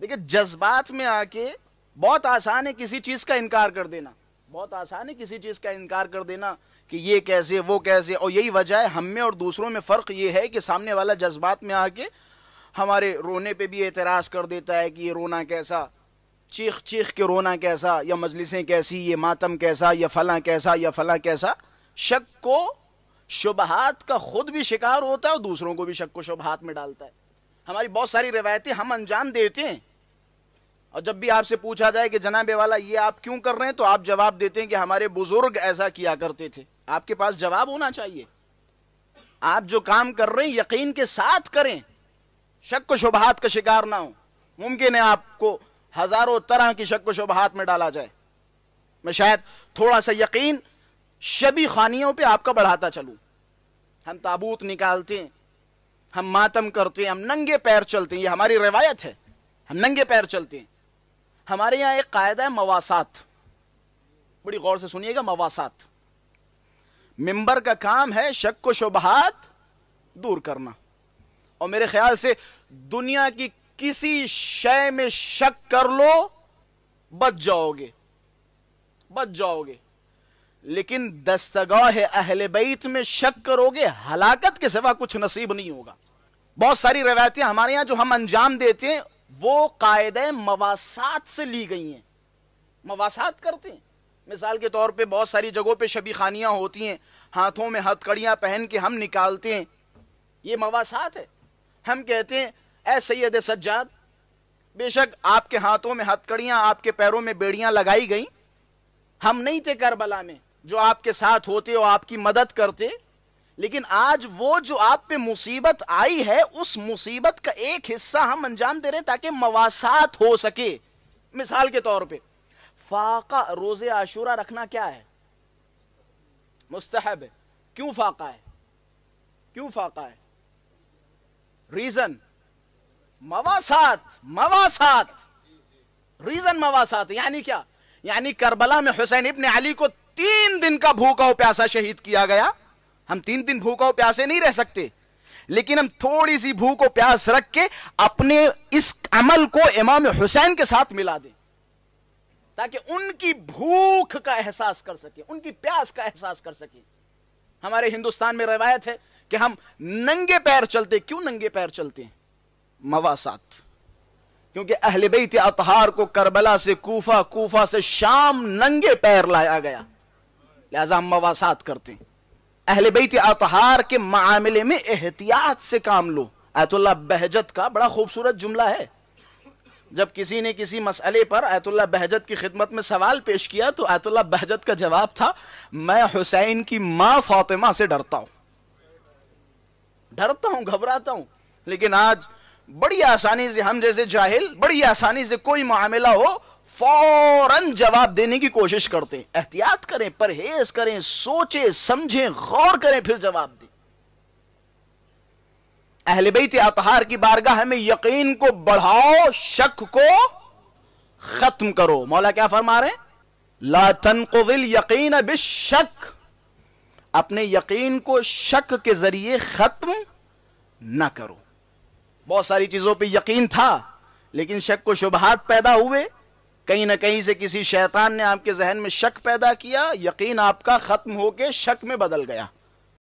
देखिए जज्बात में आके बहुत आसान है किसी चीज का इनकार कर देना बहुत आसान है किसी चीज का इनकार कर देना कि ये कैसे वो कैसे और यही वजह है हम में और दूसरों में फ़र्क ये है कि सामने वाला जज्बात में आके हमारे रोने पे भी एतराज़ कर देता है कि ये रोना कैसा चीख चीख के रोना कैसा या मजलिसें कैसी ये मातम कैसा या फ़ला कैसा या फला कैसा शक को शुबहात का खुद भी शिकार होता है और दूसरों को भी शक को शुबहात में डालता है हमारी बहुत सारी रिवायतें हम अंजाम देते हैं और जब भी आपसे पूछा जाए कि जनाबे वाला ये आप क्यों कर रहे हैं तो आप जवाब देते हैं कि हमारे बुजुर्ग ऐसा किया करते थे आपके पास जवाब होना चाहिए आप जो काम कर रहे हैं यकीन के साथ करें शक शुबहात का शिकार ना हो मुमकिन है आपको हजारों तरह की शक शुबहात में डाला जाए मैं शायद थोड़ा सा यकीन शबी खानियों पे आपका बढ़ाता चलूं हम ताबूत निकालते हैं हम मातम करते हैं हम नंगे पैर चलते हैं ये हमारी रिवायत है हम नंगे पैर चलते हैं हमारे यहां एक कायदा है मवासात बड़ी गौर से सुनिएगा मवासात मेंबर का काम है शक को शुबहात दूर करना और मेरे ख्याल से दुनिया की किसी शय में शक कर लो बच जाओगे बच जाओगे लेकिन दस्तगाह अहल बैत में शक करोगे हलाकत के सिवा कुछ नसीब नहीं होगा बहुत सारी रवायतें हमारे यहां जो हम अंजाम देते हैं वो कायदे मवासात से ली गई हैं मवासात करते हैं मिसाल के तौर पे बहुत सारी जगहों पे शबी खानियाँ होती हैं हाथों में हथकड़ियाँ पहन के हम निकालते हैं ये मवासात है हम कहते हैं ए सैद सज्जाद बेशक आपके हाथों में हथकड़ियाँ आपके पैरों में बेड़ियाँ लगाई गई हम नहीं थे करबला में जो आपके साथ होते और आपकी मदद करते लेकिन आज वो जो आप पे मुसीबत आई है उस मुसीबत का एक हिस्सा हम अंजाम दे रहे ताकि मवासात हो सके मिसाल के तौर पे फाका रोजे आशूरा रखना क्या है मुस्तहब है क्यों फाका है क्यों फाका है रीजन मवासात मवासात रीजन मवासात यानी क्या यानी करबला में हुसैन इब्ने अली को तीन दिन का भूखा और प्यासा शहीद किया गया हम तीन दिन भूखा और प्यासे नहीं रह सकते लेकिन हम थोड़ी सी भूख और प्यास रख के अपने इस अमल को इमाम हुसैन के साथ मिला दें ताकि उनकी भूख का एहसास कर सके उनकी प्यास का एहसास कर सके हमारे हिंदुस्तान में रवायत है कि हम नंगे पैर चलते क्यों नंगे पैर चलते हैं मवासात क्योंकि अहले बैत अतहार को करबला से कूफा कूफा से शाम नंगे पैर लाया गया लिहाजा हम मवासात करते हैं अहले बैत अतहार के मामले में एहतियात से काम लो आयतुल्ला बहजत का बड़ा खूबसूरत जुमला है जब किसी ने किसी मसले पर आयतुल्ला बहजत की खिदमत में सवाल पेश किया तो आयतुल्ला बहजत का जवाब था मैं हुसैन की माँ फातिमा से डरता हूं डरता हूं घबराता हूं लेकिन आज बड़ी आसानी से हम जैसे जाहिल बड़ी आसानी से कोई मामला हो फौरन जवाब देने की कोशिश करते हैं एहतियात करें परहेज करें सोचें समझें गौर करें फिर जवाब दें बैत अतहार की बारगाह में यकीन को बढ़ाओ शक को खत्म करो मौला क्या फरमा रहे लातन कोविल यकीन बिश शक अपने यकीन को शक के जरिए खत्म ना करो बहुत सारी चीजों पे यकीन था लेकिन शक को शुबहात पैदा हुए कहीं ना कहीं से किसी शैतान ने आपके जहन में शक पैदा किया यकीन आपका खत्म होके शक में बदल गया